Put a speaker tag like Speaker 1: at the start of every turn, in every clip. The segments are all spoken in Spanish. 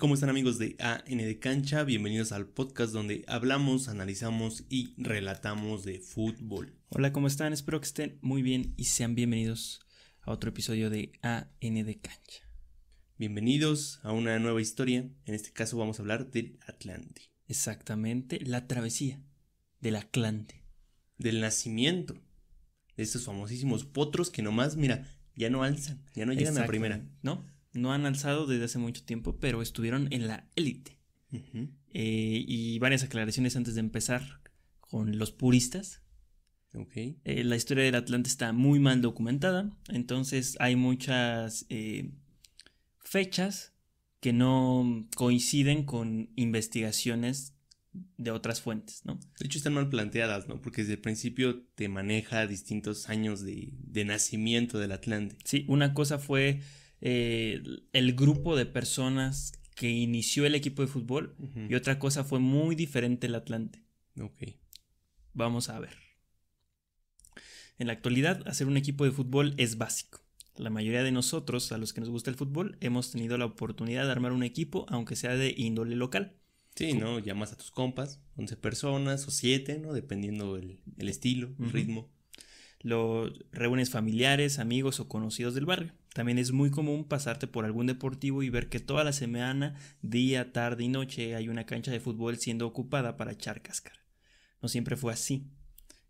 Speaker 1: ¿cómo están amigos de AN de Cancha? Bienvenidos al podcast donde hablamos, analizamos y relatamos de fútbol. Hola, ¿cómo están? Espero que estén muy bien y sean bienvenidos a otro episodio de AN de Cancha. Bienvenidos a una nueva historia, en este caso vamos a hablar del Atlante. Exactamente, la travesía del Atlante. Del nacimiento de estos famosísimos potros que nomás, mira, ya no alzan, ya no llegan a la primera. ¿No? no han alzado desde hace mucho tiempo, pero estuvieron en la élite. Eh, y varias aclaraciones antes de empezar con los puristas. Eh, la historia del Atlante está muy mal documentada, entonces hay muchas eh, fechas que no coinciden con investigaciones de otras fuentes, ¿no? De hecho están mal planteadas, ¿no? Porque desde el principio te maneja distintos años de, de nacimiento del Atlante. Sí, una cosa fue eh, el grupo de personas que inició el equipo de fútbol y otra cosa fue muy diferente el Atlante. Ok. Vamos a ver. En la actualidad, hacer un equipo de fútbol es básico. La mayoría de nosotros, a los que nos gusta el fútbol, hemos tenido la oportunidad de armar un equipo, aunque sea de índole local. Sí, ¿no? Llamas a tus compas, 11 personas o 7, ¿no? Dependiendo del estilo, el ritmo los reúnes familiares, amigos o conocidos del barrio. También es muy común pasarte por algún deportivo y ver que toda la semana, día, tarde y noche hay una cancha de fútbol siendo ocupada para echar cáscara. No siempre fue así.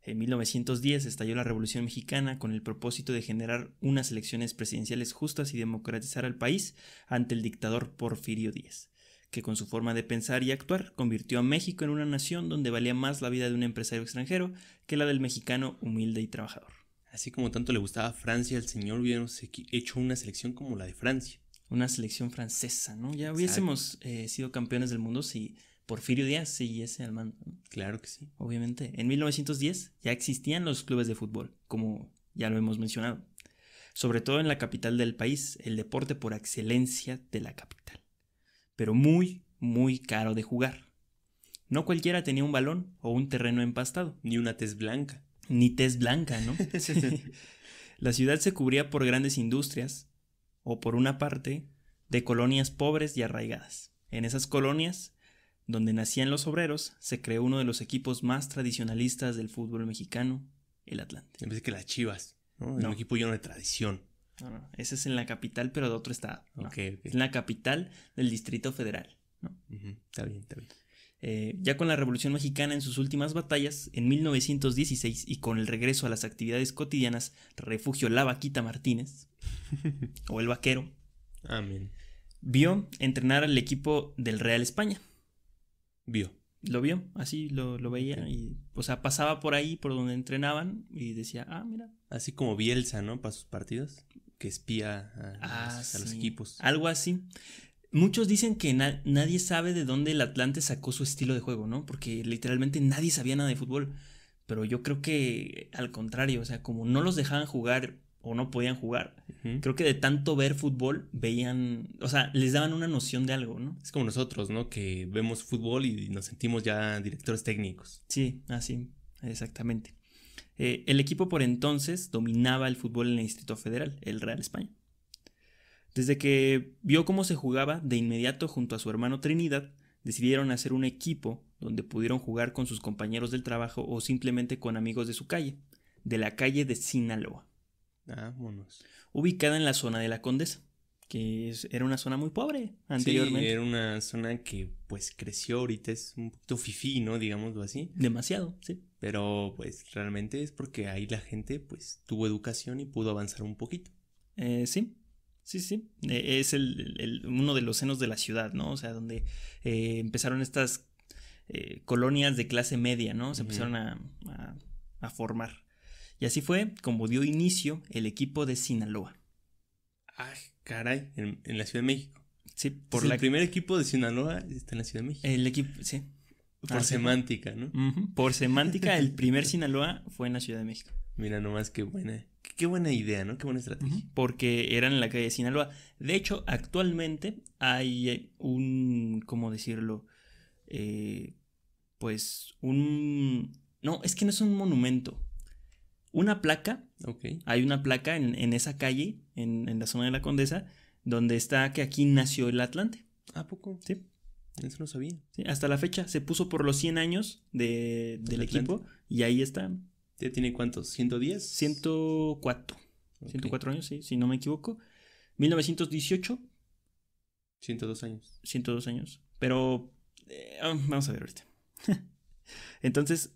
Speaker 1: En 1910 estalló la Revolución Mexicana con el propósito de generar unas elecciones presidenciales justas y democratizar al país ante el dictador Porfirio Díaz que con su forma de pensar y actuar convirtió a México en una nación donde valía más la vida de un empresario extranjero que la del mexicano humilde y trabajador. Así como tanto le gustaba Francia, el señor hubiéramos hecho una selección como la de Francia. Una selección francesa, ¿no? Ya hubiésemos eh, sido campeones del mundo si Porfirio Díaz siguiese al mando. Claro que sí. Obviamente. En 1910 ya existían los clubes de fútbol, como ya lo hemos mencionado. Sobre todo en la capital del país, el deporte por excelencia de la capital pero muy, muy caro de jugar. No cualquiera tenía un balón o un terreno empastado. Ni una tez blanca. Ni tez blanca, ¿no? la ciudad se cubría por grandes industrias, o por una parte, de colonias pobres y arraigadas. En esas colonias, donde nacían los obreros, se creó uno de los equipos más tradicionalistas del fútbol mexicano, el Atlante. En vez de que las Chivas, ¿no? no. Un equipo lleno de tradición. No, ese es en la capital, pero de otro estado. Es la capital del Distrito Federal. ¿no? Está bien, está bien. Eh, ya con la Revolución Mexicana en sus últimas batallas, en 1916, y con el regreso a las actividades cotidianas, refugio La Vaquita Martínez, o el vaquero, Amén. vio entrenar al equipo del Real España. Vio. Lo vio, así lo, veía, y, o sea, pasaba por ahí, por donde entrenaban, y decía, ah, mira. Así como Bielsa, ¿no? Para sus partidos que espía a, los, ah, equipos. Algo así. Muchos dicen que nadie sabe de dónde el Atlante sacó su estilo de juego, ¿no? Porque literalmente nadie sabía nada de fútbol. Pero yo creo que al contrario, o sea, como no los dejaban jugar o no podían jugar, creo que de tanto ver fútbol veían, o sea, les daban una noción de algo, ¿no? Es como nosotros, ¿no? Que vemos fútbol y nos sentimos ya directores técnicos. Sí, así, exactamente. Eh, el equipo por entonces dominaba el fútbol en el Distrito Federal, el Real España. Desde que vio cómo se jugaba, de inmediato junto a su hermano Trinidad, decidieron hacer un equipo donde pudieron jugar con sus compañeros del trabajo o simplemente con amigos de su calle, de la calle de Sinaloa. Ubicada en la zona de la Condesa que era una zona muy pobre anteriormente. Sí, era una zona que pues creció, ahorita es un poquito fifí, ¿no? Digámoslo así. Demasiado, sí. Pero pues realmente es porque ahí la gente pues tuvo educación y pudo avanzar un poquito. Eh, sí, sí, sí. E, es uno de los senos de la ciudad, ¿no? O sea, donde eh, empezaron estas eh, colonias de clase media, ¿no? Se empezaron a, formar. Y así fue como dio inicio el equipo de Sinaloa. Ay, Caray, en, la Ciudad de México. Sí, por la... El primer equipo de Sinaloa está en la Ciudad de México. El equipo, sí. Por ah, semántica, ¿no? Por semántica, el primer Sinaloa fue en la Ciudad de México. Mira nomás qué buena, qué buena idea, ¿no? Qué buena estrategia. Porque eran en la calle de Sinaloa. De hecho, actualmente hay un, ¿cómo decirlo? Eh, pues un... No, es que no es un monumento. Una placa. Ok. Hay una placa en, en esa calle en, la zona de la Condesa, donde está que aquí nació el Atlante. ¿A poco? Sí. Eso no sabía. Sí, hasta la fecha. Se puso por los 100 años del equipo y ahí está. ¿Ya tiene cuántos? ¿110? 104. 104 años, sí, si no me equivoco. 1918. 102 años. 102 años. Pero eh, vamos a ver ahorita. Entonces,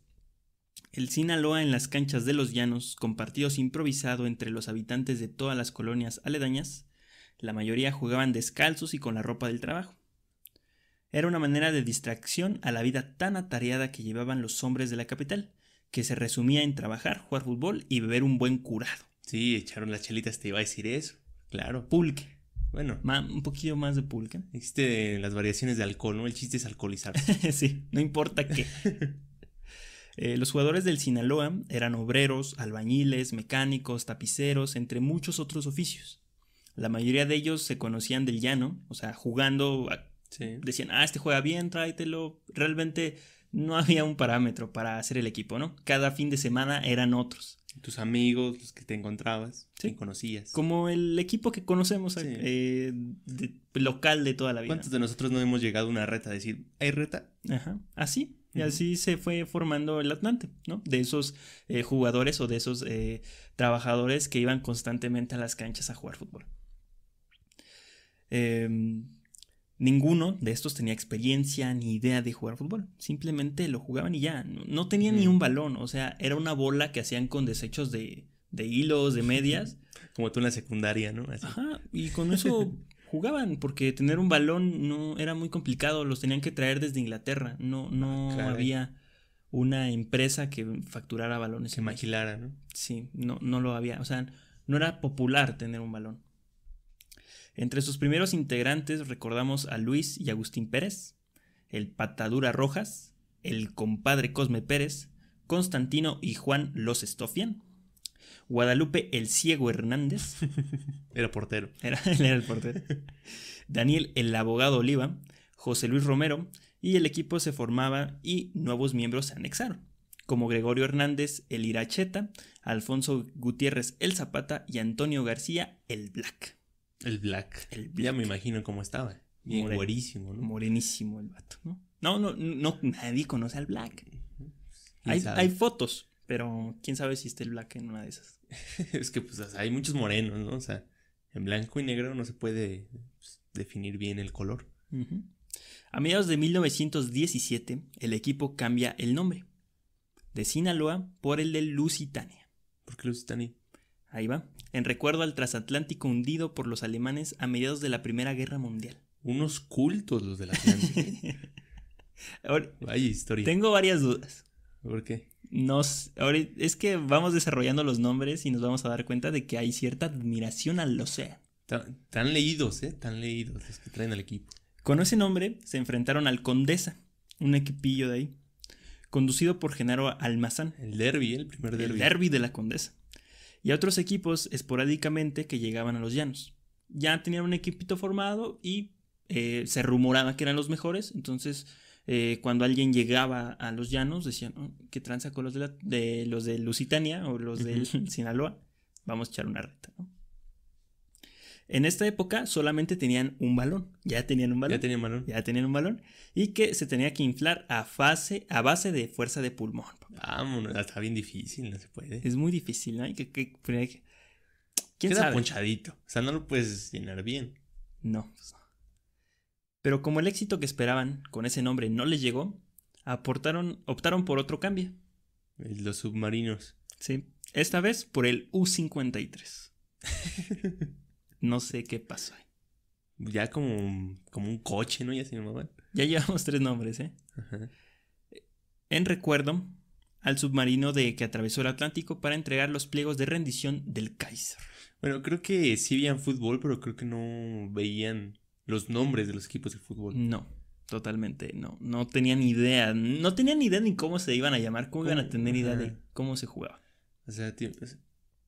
Speaker 1: el Sinaloa en las canchas de los llanos, con partidos improvisado entre los habitantes de todas las colonias aledañas, la mayoría jugaban descalzos y con la ropa del trabajo. Era una manera de distracción a la vida tan atareada que llevaban los hombres de la capital, que se resumía en trabajar, jugar fútbol y beber un buen curado. Sí, echaron las chelitas, te iba a decir eso. Claro. Pulque. Bueno. un poquito más de pulque. Existe las variaciones de alcohol, ¿no? El chiste es alcoholizar. sí, no importa qué. Eh, los jugadores del Sinaloa eran obreros, albañiles, mecánicos, tapiceros, entre muchos otros oficios. La mayoría de ellos se conocían del llano, o sea, jugando, ah, decían, ah, este juega bien, tráetelo. Realmente no había un parámetro para hacer el equipo, ¿no? Cada fin de semana eran otros. Tus amigos, los que te encontrabas, conocías. Como el equipo que conocemos, eh, local de toda la vida. ¿Cuántos de nosotros no hemos llegado a una reta? Decir, ¿hay reta? Ajá. Así. Y así se fue formando el Atlante, ¿no? De esos eh, jugadores o de esos eh, trabajadores que iban constantemente a las canchas a jugar fútbol. Em, ninguno de estos tenía experiencia ni idea de jugar fútbol. Simplemente lo jugaban y ya. No tenía ni un balón. O sea, era una bola que hacían con desechos de, hilos, de medias. Como tú en la secundaria, ¿no? Ajá. Y con eso jugaban, porque tener un balón no era muy complicado, los tenían que traer desde Inglaterra, no, ah, no había una empresa que facturara balones. Que ¿no? Sí, no, no lo había, o sea, no era popular tener un balón. Entre sus primeros integrantes recordamos a Luis y Agustín Pérez, el Patadura Rojas, el compadre Cosme Pérez, Constantino y Juan Los Estofian, Guadalupe El Ciego Hernández. era portero. Era, él era el portero. Daniel El Abogado Oliva, José Luis Romero, y el equipo se formaba y nuevos miembros se anexaron, como Gregorio Hernández El Iracheta, Alfonso Gutiérrez El Zapata y Antonio García El Black. El Black. Ya me imagino cómo estaba. Morenísimo el vato, ¿no? No, no, nadie conoce al Black. hay, fotos, pero quién sabe si está el black en una de esas. es que pues hay muchos morenos, ¿no? O sea, en blanco y negro no se puede pues, definir bien el color. A mediados de 1917, el equipo cambia el nombre de Sinaloa por el de Lusitania. ¿Por qué Lusitania? Ahí va. En recuerdo al transatlántico hundido por los alemanes a mediados de la Primera Guerra Mundial. Unos cultos los del Atlántico. historia. Tengo varias dudas. ¿Por qué? nos, ahora, es que vamos desarrollando los nombres y nos vamos a dar cuenta de que hay cierta admiración al OCEA Tan, tan, leídos, ¿eh? Tan leídos los que traen al equipo. Con ese nombre se enfrentaron al Condesa, un equipillo de ahí, conducido por Genaro Almazán. El derby, ¿eh? el primer derby. El derby de la Condesa. Y a otros equipos esporádicamente que llegaban a los llanos. Ya tenían un equipito formado y eh, se rumoraba que eran los mejores, entonces eh, cuando alguien llegaba a los llanos, decían, oh, ¿qué tranza con los de, los de Lusitania o los del Sinaloa? Vamos a echar una reta, ¿no? En esta época solamente tenían un balón, ya tenían un balón. Ya tenían balón. Ya tenían un balón. Y que se tenía que inflar a, fase, a base de fuerza de pulmón. Vámonos, está bien difícil, no se puede. Es muy difícil, ¿no? que, Queda ponchadito. O sea, no lo puedes llenar bien. No, pues no. Pero como el éxito que esperaban con ese nombre no les llegó, aportaron, optaron por otro cambio. Los submarinos. Sí, esta vez por el U-53. no sé qué pasó ahí. Ya como, como un coche, ¿no? Ya se Ya llevamos tres nombres, ¿eh? En recuerdo al submarino de que atravesó el Atlántico para entregar los pliegos de rendición del Kaiser. Bueno, creo que sí veían fútbol, pero creo que no veían los nombres de los equipos de fútbol. No, totalmente no. No tenían idea. No tenían idea ni cómo se iban a llamar, cómo, iban a tener idea de cómo se jugaba. O sea,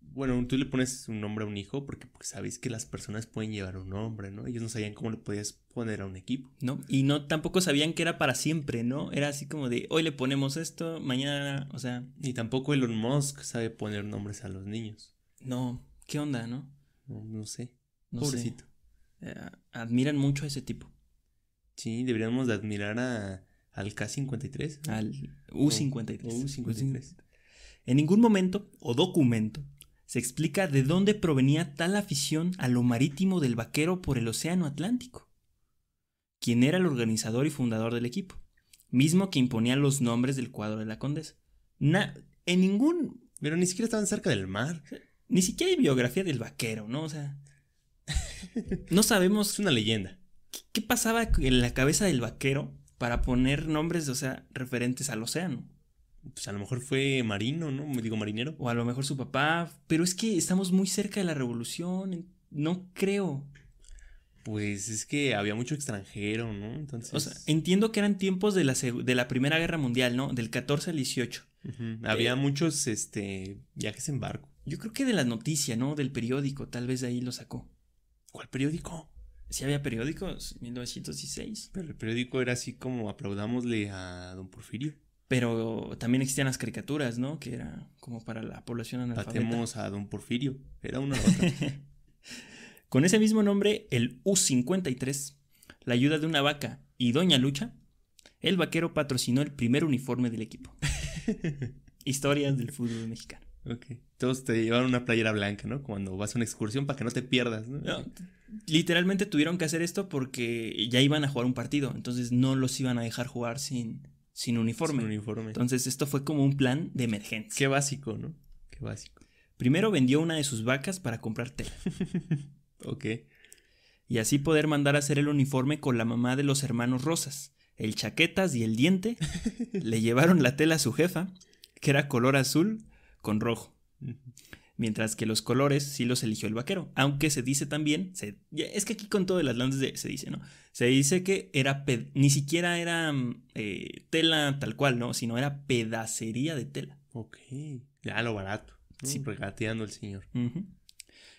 Speaker 1: bueno, tú le pones un nombre a un hijo porque, porque sabes que las personas pueden llevar un nombre, ¿no? Ellos no sabían cómo le podías poner a un equipo. No, y no tampoco sabían que era para siempre, ¿no? Era así como de hoy le ponemos esto, mañana, o sea. Y tampoco Elon Musk sabe poner nombres a los niños. No, ¿qué onda, no? No, sé. Pobrecito. Eh, admiran mucho a ese tipo. Sí, deberíamos de admirar al K53. Al U53. En ningún momento o documento se explica de dónde provenía tal afición a lo marítimo del vaquero por el Océano Atlántico, quien era el organizador y fundador del equipo, mismo que imponía los nombres del cuadro de la condesa. en ningún... Pero ni siquiera estaban cerca del mar. Ni siquiera hay biografía del vaquero, ¿no? O sea... No sabemos. es una leyenda. Qué, pasaba en la cabeza del vaquero para poner nombres, o sea, referentes al océano? Pues a lo mejor fue marino, ¿no? Digo marinero. O a lo mejor su papá. Pero es que estamos muy cerca de la revolución. No creo. Pues es que había mucho extranjero, ¿no? Entonces. O sea, entiendo que eran tiempos de la, de la Primera Guerra Mundial, ¿no? Del 14 al 18. Había eh, muchos este, viajes en barco. Yo creo que de la noticia, ¿no? Del periódico, tal vez de ahí lo sacó. ¿Cuál periódico? Sí había periódicos, en 1916. Pero el periódico era así como aplaudámosle a don Porfirio. Pero también existían las caricaturas, ¿no? Que era como para la población analfabeta. Patemos a don Porfirio, era una Con ese mismo nombre, el U-53, la ayuda de una vaca y Doña Lucha, el vaquero patrocinó el primer uniforme del equipo. Historias del fútbol mexicano. Ok. Todos te llevaron una playera blanca, ¿no? Cuando vas a una excursión para que no te pierdas, ¿no? literalmente tuvieron que hacer esto porque ya iban a jugar un partido, entonces no los iban a dejar jugar sin, sin uniforme. Sin uniforme. Entonces esto fue como un plan de emergencia. Qué básico, ¿no? Qué básico. Primero vendió una de sus vacas para comprar tela. ok. Y así poder mandar a hacer el uniforme con la mamá de los hermanos Rosas. El chaquetas y el diente le llevaron la tela a su jefa, que era color azul, con rojo. Mientras que los colores sí los eligió el vaquero. Aunque se dice también, es que aquí con todo el las se dice, ¿no? Se dice que era ni siquiera era mm, eh, tela tal cual, ¿no? Sino era pedacería de tela. Ok, ya lo barato. Sí. Regateando el señor.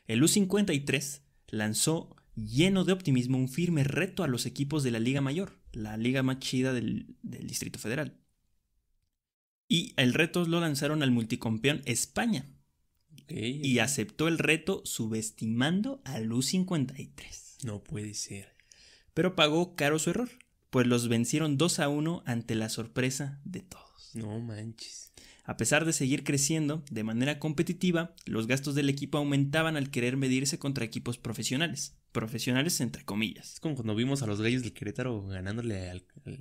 Speaker 1: El U-53 lanzó lleno de optimismo un firme reto a los equipos de la Liga Mayor, la liga más chida del Distrito Federal. Y el reto lo lanzaron al multicampeón España. y aceptó el reto subestimando a Luz 53. No puede ser. Pero pagó caro su error, pues los vencieron 2 a 1 ante la sorpresa de todos. No manches. A pesar de seguir creciendo de manera competitiva, los gastos del equipo aumentaban al querer medirse contra equipos profesionales. Profesionales entre comillas. Es como cuando vimos a los gallos del Querétaro ganándole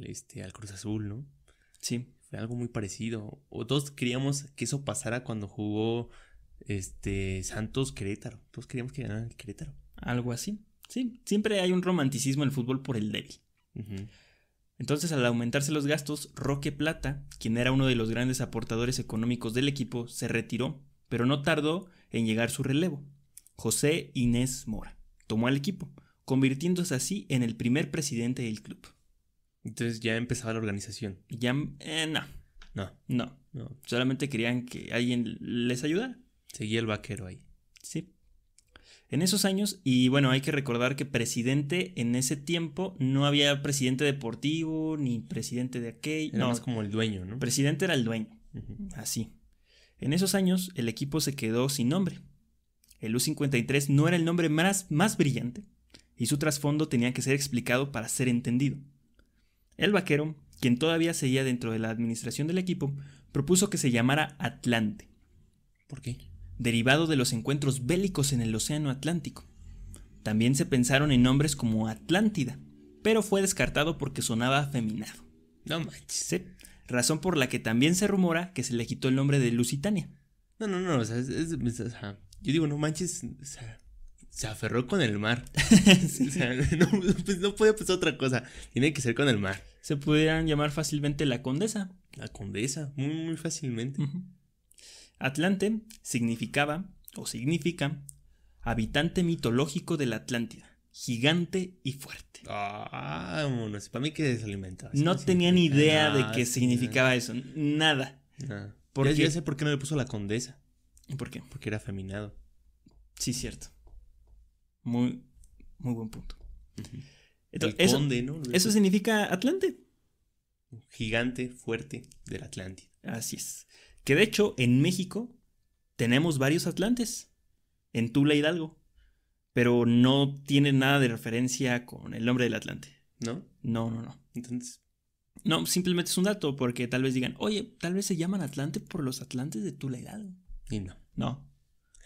Speaker 1: este, al Cruz Azul, ¿no? Sí fue algo muy parecido. O todos queríamos que eso pasara cuando jugó este Santos Querétaro. Todos queríamos que ganara el Querétaro. Algo así. Sí, siempre hay un romanticismo en el fútbol por el débil. Entonces, al aumentarse los gastos, Roque Plata, quien era uno de los grandes aportadores económicos del equipo, se retiró, pero no tardó en llegar su relevo. José Inés Mora tomó al equipo, convirtiéndose así en el primer presidente del club. Entonces ya empezaba la organización. Ya, eh, no. no. No. Solamente querían que alguien les ayudara. Seguía el vaquero ahí. Sí. En esos años, y bueno, hay que recordar que presidente en ese tiempo no había presidente deportivo ni presidente de aquel. no, más como el dueño, ¿no? Presidente era el dueño. Así. En esos años, el equipo se quedó sin nombre. El U-53 no era el nombre más, más brillante y su trasfondo tenía que ser explicado para ser entendido. El vaquero, quien todavía seguía dentro de la administración del equipo, propuso que se llamara Atlante. ¿Por qué? Derivado de los encuentros bélicos en el Océano Atlántico. También se pensaron en nombres como Atlántida, pero fue descartado porque sonaba afeminado. No manches. ¿Sí? Razón por la que también se rumora que se le quitó el nombre de Lusitania. No, no, no, o sea, yo digo, no manches, o sea, se aferró con el mar. no, podía pues, pasar otra cosa. Tiene que ser con el mar. Se pudieran llamar fácilmente la condesa. La condesa, muy, fácilmente. Atlante significaba, o significa, habitante mitológico de la Atlántida, gigante y fuerte. Ah, bueno, Para mí que desalimentado No, tenía ni idea de qué significaba eso. Nada. por Ya, sé por qué no le puso la condesa. ¿Por qué? Porque era afeminado. Sí, cierto. Muy, muy buen punto. eso, ¿no? eso significa Atlante. Gigante fuerte del Atlántico. Así es. Que de hecho, en México tenemos varios Atlantes. En Tula Hidalgo. Pero no tiene nada de referencia con el nombre del Atlante. ¿No? No, no, no. Entonces. No, simplemente es un dato, porque tal vez digan, oye, tal vez se llaman Atlante por los Atlantes de Tula Hidalgo. Y no. No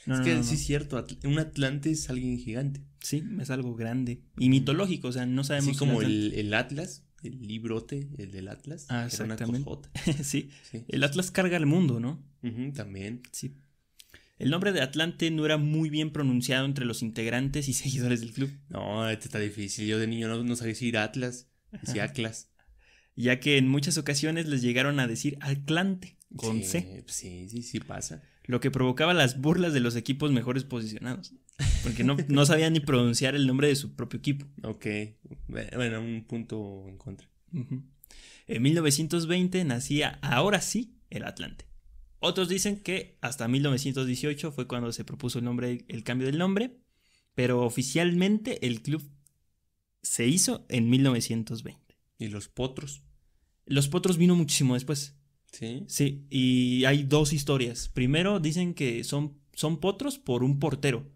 Speaker 1: es que sí es cierto, un atlante es alguien gigante. Sí, es algo grande y mitológico, o sea, no sabemos. Sí, como el, Atlas, el librote, el del Atlas. Ah, exactamente. sí. el Atlas carga el mundo, ¿no? también. Sí. El nombre de Atlante no era muy bien pronunciado entre los integrantes y seguidores del club. No, este está difícil. Yo de niño no, sabía decir Atlas, decía Atlas. Ya que en muchas ocasiones les llegaron a decir Atlante con C. Sí, sí, sí pasa lo que provocaba las burlas de los equipos mejores posicionados. Porque no, no sabían ni pronunciar el nombre de su propio equipo. Ok, bueno, un punto en contra. En 1920 nacía, ahora sí, el Atlante. Otros dicen que hasta 1918 fue cuando se propuso el, nombre, el cambio del nombre, pero oficialmente el club se hizo en 1920. ¿Y los potros? Los potros vino muchísimo después. Sí. y hay dos historias. Primero dicen que son, son potros por un portero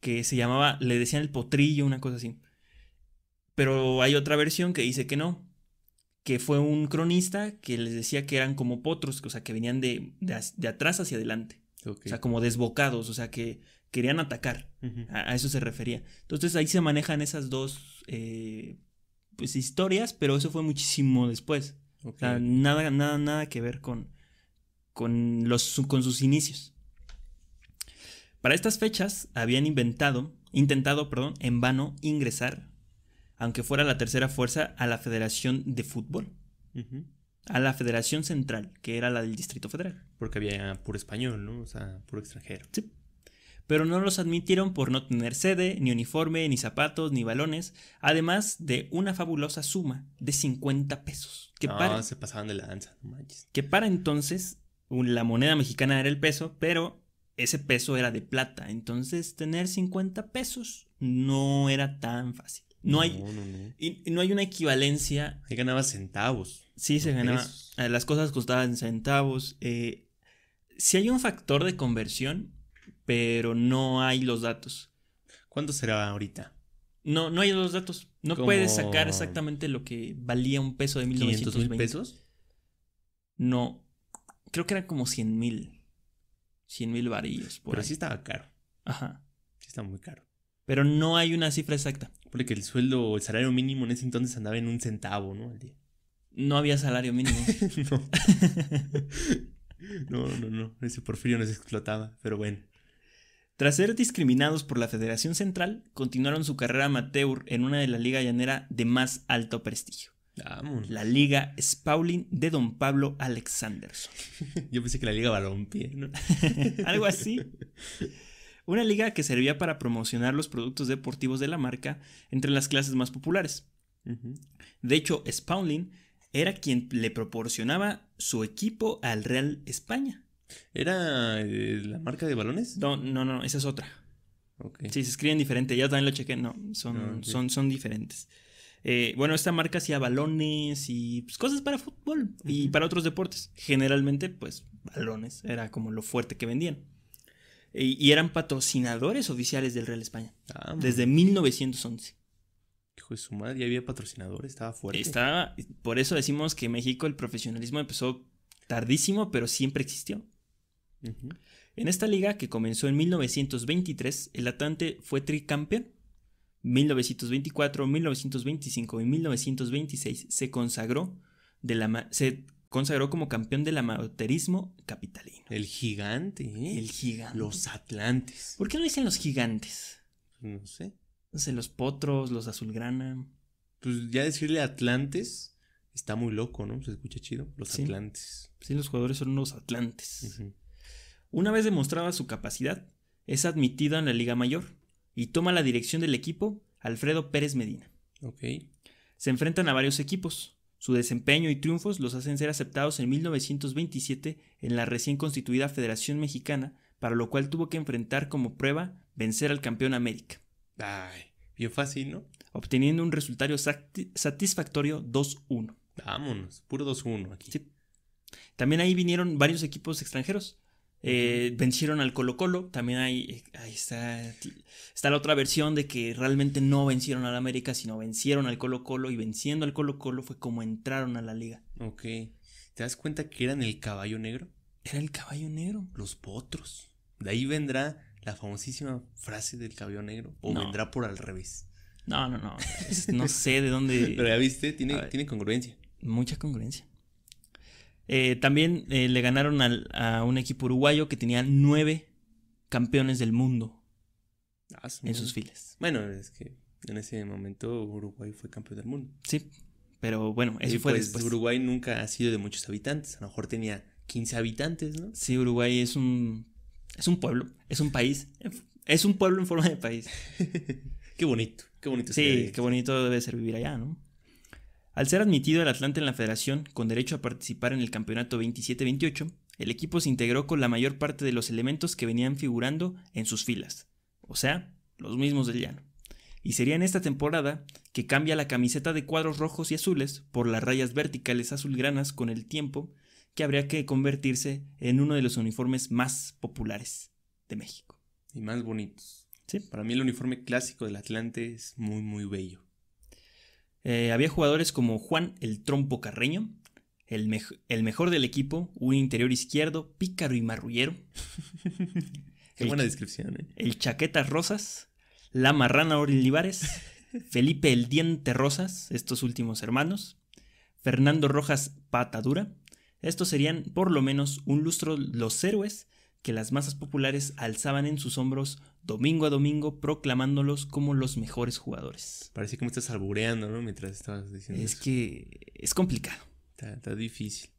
Speaker 1: que se llamaba, le decían el potrillo, una cosa así. Pero hay otra versión que dice que no, que fue un cronista que les decía que eran como potros, o sea, que venían de, atrás hacia adelante. O sea, como desbocados, o sea, que querían atacar. a, eso se refería. Entonces ahí se manejan esas dos eh, pues, historias, pero eso fue muchísimo después nada, nada, nada que ver con, con, los, con sus inicios. Para estas fechas habían inventado, intentado, perdón, en vano ingresar, aunque fuera la tercera fuerza, a la Federación de Fútbol. A la Federación Central, que era la del Distrito Federal. Porque había puro español, ¿no? O sea, puro extranjero. Sí pero no los admitieron por no tener sede, ni uniforme, ni zapatos, ni balones, además de una fabulosa suma de 50 pesos. Que ah, para, se pasaban de la danza, no manches. Que para entonces la moneda mexicana era el peso, pero ese peso era de plata, entonces tener 50 pesos no era tan fácil. No, hay, y, no hay una equivalencia. Se ganaba centavos. Sí, se ganaba. Eh, las cosas costaban centavos. Eh, si hay un factor de conversión, pero no hay los datos. ¿Cuánto será ahorita? No, no hay los datos. No puedes sacar exactamente lo que valía un peso de 1920. mil pesos? No, creo que eran como 100 mil. 100 mil varillos. Pero sí estaba caro. Ajá. Sí estaba muy caro. Pero no hay una cifra exacta. Porque el sueldo, el salario mínimo en ese entonces andaba en un centavo, ¿no? Al día. No había salario mínimo. no. no. No, no, Ese porfirio se explotaba. Pero bueno. Tras ser discriminados por la Federación Central, continuaron su carrera amateur en una de la liga llanera de más alto prestigio. La Liga Spaulding de Don Pablo Alexanderson. Yo pensé que la Liga Balompié, ¿no? Algo así. Una liga que servía para promocionar los productos deportivos de la marca entre las clases más populares. De hecho, Spaulding era quien le proporcionaba su equipo al Real España. ¿Era eh, la marca de balones? No, no, no, esa es otra. Sí, se escriben diferente, ya también lo chequé, no, son, ah, son, son diferentes. Eh, bueno, esta marca hacía balones y pues, cosas para fútbol y para otros deportes. Generalmente, pues balones era como lo fuerte que vendían. y eran patrocinadores oficiales del Real España ah, desde 1911. Hijo de su madre, ya había patrocinadores, estaba fuerte. por eso decimos que en México el profesionalismo empezó tardísimo, pero siempre existió. En esta liga, que comenzó en 1923, el Atlante fue tricampeón. 1924, 1925 y 1926 se consagró, de la se consagró como campeón del amateurismo capitalino. El gigante, ¿eh? El gigante. Los Atlantes. ¿Por qué no dicen los gigantes? No sé. No sé, los potros, los azulgrana. Pues ya decirle Atlantes está muy loco, ¿no? Se escucha chido. Los Atlantes. Sí, los jugadores son los Atlantes. Una vez demostrada su capacidad, es admitido en la Liga Mayor y toma la dirección del equipo Alfredo Pérez Medina. Se enfrentan a varios equipos. Su desempeño y triunfos los hacen ser aceptados en 1927 en la recién constituida Federación Mexicana, para lo cual tuvo que enfrentar como prueba vencer al campeón América. Ay, bien fácil, ¿no? Obteniendo un resultado satisfactorio 2-1. Vámonos, puro 2-1 aquí. Sí. También ahí vinieron varios equipos extranjeros. Eh, vencieron al Colo Colo, también hay, eh, ahí está, está la otra versión de que realmente no vencieron al América, sino vencieron al Colo Colo y venciendo al Colo Colo fue como entraron a la liga. Ok, ¿te das cuenta que eran el caballo negro? Era el caballo negro. Los potros. De ahí vendrá la famosísima frase del caballo negro, o vendrá por al revés. No, no, no, no sé de dónde... Pero ya viste, tiene congruencia. Mucha congruencia. Eh, también eh, le ganaron a un equipo uruguayo que tenía nueve campeones del mundo ah, en sus filas. Bueno, es que en ese momento Uruguay fue campeón del mundo. Sí, pero bueno, fue pues, Uruguay nunca ha sido de muchos habitantes, a lo mejor tenía 15 habitantes, ¿no? Sí, Uruguay es un es un pueblo, es un país, es un pueblo en forma de país. qué bonito, qué bonito. Sí, qué bonito debe ser vivir allá, ¿no? Al ser admitido al Atlante en la federación con derecho a participar en el campeonato 27-28, el equipo se integró con la mayor parte de los elementos que venían figurando en sus filas, o sea, los mismos del llano. Y sería en esta temporada que cambia la camiseta de cuadros rojos y azules por las rayas verticales azulgranas con el tiempo que habría que convertirse en uno de los uniformes más populares de México. Y más bonitos. Sí. Para mí el uniforme clásico del Atlante es muy, muy bello. Eh, había jugadores como Juan el Trompo Carreño, el, el, mejor del equipo, un interior izquierdo, pícaro y marrullero. Qué buena descripción, ¿eh? El Chaquetas Rosas, la Marrana Olivares, Felipe el Diente Rosas, estos últimos hermanos, Fernando Rojas Patadura. Estos serían por lo menos un lustro los héroes que las masas populares alzaban en sus hombros domingo a domingo, proclamándolos como los mejores jugadores. Parece que me estás albureando, ¿no? Mientras estabas diciendo. Es que es complicado. Está, difícil.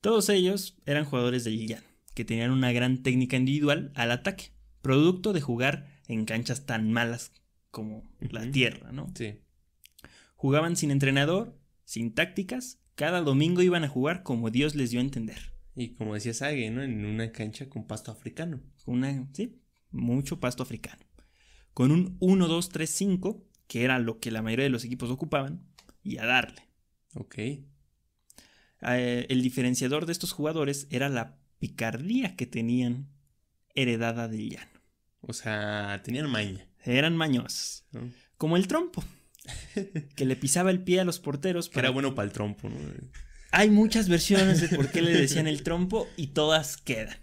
Speaker 1: Todos ellos eran jugadores de guillán, que tenían una gran técnica individual al ataque, producto de jugar en canchas tan malas como la tierra, ¿no? Sí. Jugaban sin entrenador, sin tácticas, cada domingo iban a jugar como Dios les dio a entender. Y como decía alguien, ¿no? En una cancha con pasto africano. Una, sí, mucho pasto africano. Con un 1-2-3-5, que era lo que la mayoría de los equipos ocupaban, y a darle. Ok. Eh, el diferenciador de estos jugadores era la picardía que tenían heredada del llano. O sea, tenían maña. Eran maños Como el trompo, que le pisaba el pie a los porteros. Para... Era bueno para el trompo. Hay muchas versiones de por qué le decían el trompo y todas quedan.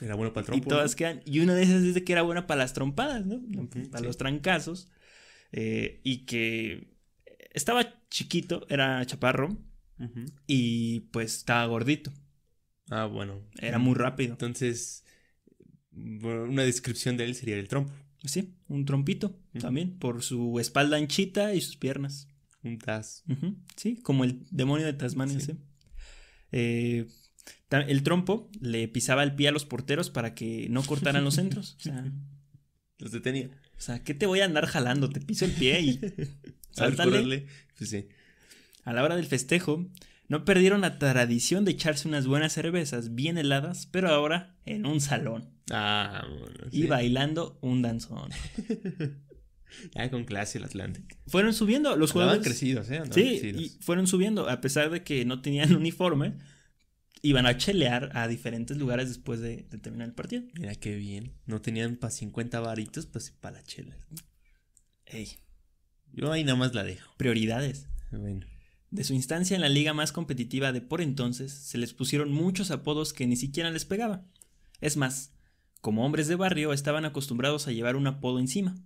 Speaker 1: Era bueno para el trompo. Y todas quedan. Y una de esas dice que era buena para las trompadas, ¿no? para los trancazos. Eh, y que estaba chiquito, era chaparro. Y pues estaba gordito. Ah, bueno. Era muy rápido. Entonces, una descripción de él sería el trompo. Sí, un trompito también, por su espalda anchita y sus piernas. Un taz. Sí, como el demonio de Tasmania, ¿sí? Eh, el trompo le pisaba el pie a los porteros para que no cortaran los centros. los detenía. O sea, ¿qué te voy a andar jalando? Te piso el pie y. Sáltale. Pues sí. A la hora del festejo, no perdieron la tradición de echarse unas buenas cervezas bien heladas, pero ahora en un salón. Ah, bueno, Y bailando un danzón. Ya con clase el Atlantic. Fueron subiendo los Andaban jugadores. crecidos, ¿eh? sí, fueron subiendo, a pesar de que no tenían uniforme, iban a chelear a diferentes lugares después de, terminar el partido. Mira qué bien. No tenían para 50 varitos, pues para la chela. Ey. Yo ahí nada más la dejo. Prioridades. Bueno. De su instancia en la liga más competitiva de por entonces, se les pusieron muchos apodos que ni siquiera les pegaba. Es más, como hombres de barrio estaban acostumbrados a llevar un apodo encima.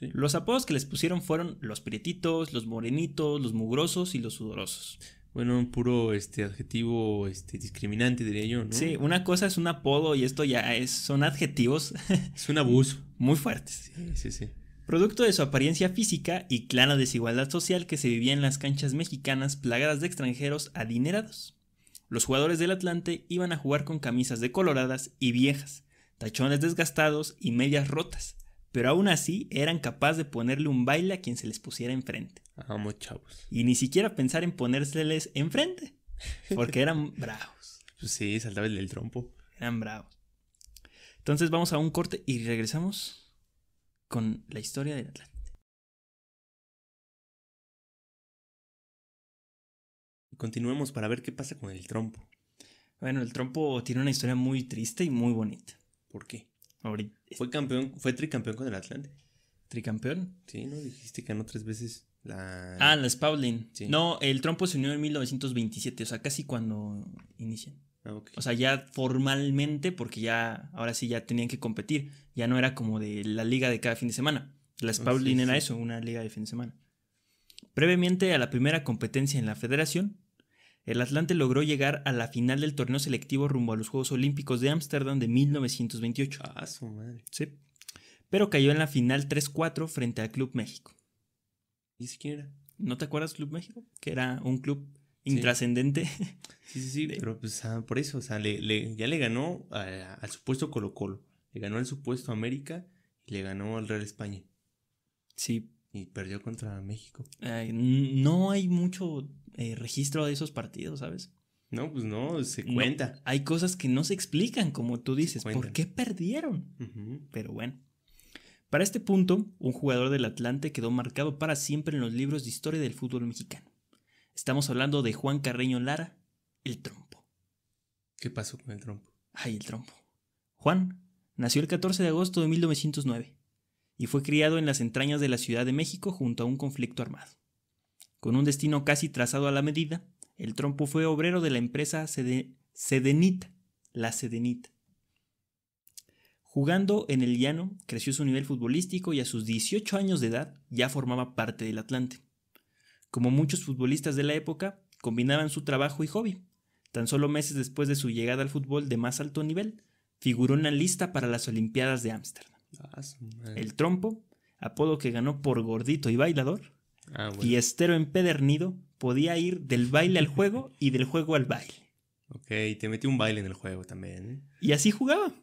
Speaker 1: Los apodos que les pusieron fueron los prietitos, los morenitos, los mugrosos y los sudorosos. Bueno, un puro este adjetivo este discriminante diría yo, ¿no? Sí, una cosa es un apodo y esto ya es son adjetivos. Es un abuso. Muy fuertes. Sí, sí, sí. Producto de su apariencia física y clara desigualdad social que se vivía en las canchas mexicanas plagadas de extranjeros adinerados. Los jugadores del Atlante iban a jugar con camisas decoloradas y viejas, tachones desgastados y medias rotas, pero aún así eran capaces de ponerle un baile a quien se les pusiera enfrente. Vamos, chavos. Y ni siquiera pensar en ponérseles enfrente, porque eran bravos. Pues sí, saltaba el del trompo. Eran bravos. Entonces vamos a un corte y regresamos con la historia del Atlante. Continuemos para ver qué pasa con el trompo. Bueno, el trompo tiene una historia muy triste y muy bonita. ¿Por qué? Ahorita. Fue campeón, fue tricampeón con el Atlante. ¿Tricampeón? Sí, ¿no? Dijiste que ganó tres veces. Ah, la Spaulding. No, el trompo se unió en 1927, o sea, casi cuando inician. Ah, o sea, ya formalmente, porque ya, ahora sí ya tenían que competir. Ya no era como de la liga de cada fin de semana. La ah, Spaulding era eso, una liga de fin de semana. Previamente a la primera competencia en la federación, el Atlante logró llegar a la final del torneo selectivo rumbo a los Juegos Olímpicos de Ámsterdam de 1928. Ah, su madre. Sí. Pero cayó en la final 3-4 frente al Club México. Ni siquiera. ¿No te acuerdas Club México? Que era un club intrascendente. Sí, sí, sí. Pero pues ah, por eso, o sea, le, ya le ganó al supuesto Colo Colo. Le ganó al supuesto América y le ganó al Real España. Sí. Y perdió contra México. Eh, no hay mucho eh, registro de esos partidos, ¿sabes? No, pues no, se cuenta. hay cosas que no se explican, como tú dices. ¿Por qué perdieron? Pero bueno. Para este punto, un jugador del Atlante quedó marcado para siempre en los libros de historia del fútbol mexicano. Estamos hablando de Juan Carreño Lara, el trompo. ¿Qué pasó con el trompo? Ay, el trompo. Juan nació el 14 de agosto de 1909 y fue criado en las entrañas de la Ciudad de México junto a un conflicto armado. Con un destino casi trazado a la medida, el trompo fue obrero de la empresa Sede, Sedenit, la Sedenit, Jugando en el llano, creció su nivel futbolístico y a sus 18 años de edad ya formaba parte del Atlante. Como muchos futbolistas de la época, combinaban su trabajo y hobby. Tan solo meses después de su llegada al fútbol de más alto nivel, figuró en la lista para las Olimpiadas de Ámsterdam. Ah, el trompo, apodo que ganó por gordito y bailador, ah, y estero empedernido, podía ir del baile al juego y del juego al baile. Ok, te metí un baile en el juego también. ¿eh? Y así jugaba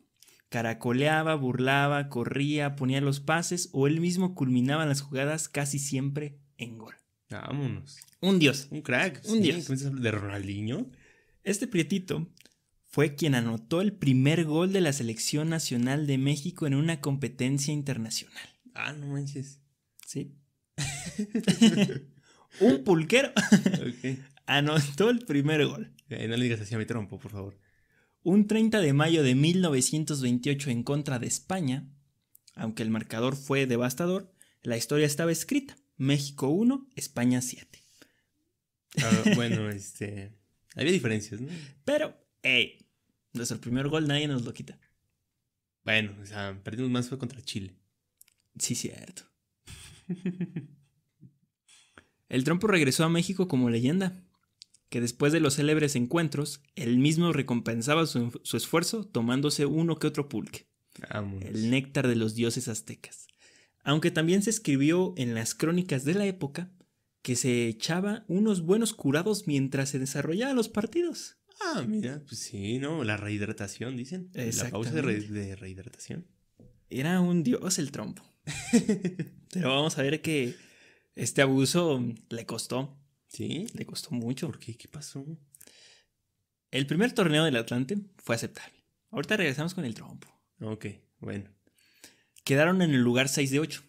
Speaker 1: caracoleaba, burlaba, corría, ponía los pases o él mismo culminaba las jugadas casi siempre en gol. Vámonos. Un dios. Un crack. Un dios. ¿De Ronaldinho? Este prietito fue quien anotó el primer gol de la selección nacional de México en una competencia internacional. Ah, no manches. Sí. Un pulquero anotó el primer gol. no le digas así a mi trompo, por favor. Un 30 de mayo de 1928 en contra de España, aunque el marcador fue devastador, la historia estaba escrita. México 1, España 7. Ah, bueno, este. Había diferencias, ¿no? Pero, hey, nuestro primer gol nadie nos lo quita. Bueno, perdimos más fue contra Chile. Sí, cierto. el trompo regresó a México como leyenda que después de los célebres encuentros, él mismo recompensaba su, esfuerzo tomándose uno que otro pulque, el néctar de los dioses aztecas. Aunque también se escribió en las crónicas de la época que se echaba unos buenos curados mientras se desarrollaban los partidos. Ah, mira, pues sí, ¿no? La rehidratación, dicen. La pausa de, de rehidratación. Era un dios el trompo. Pero vamos a ver que este abuso le costó. Sí, le costó mucho. porque qué? pasó? El primer torneo del Atlante fue aceptable. Ahorita regresamos con el trompo. Ok, bueno. Quedaron en el lugar 6 de 8,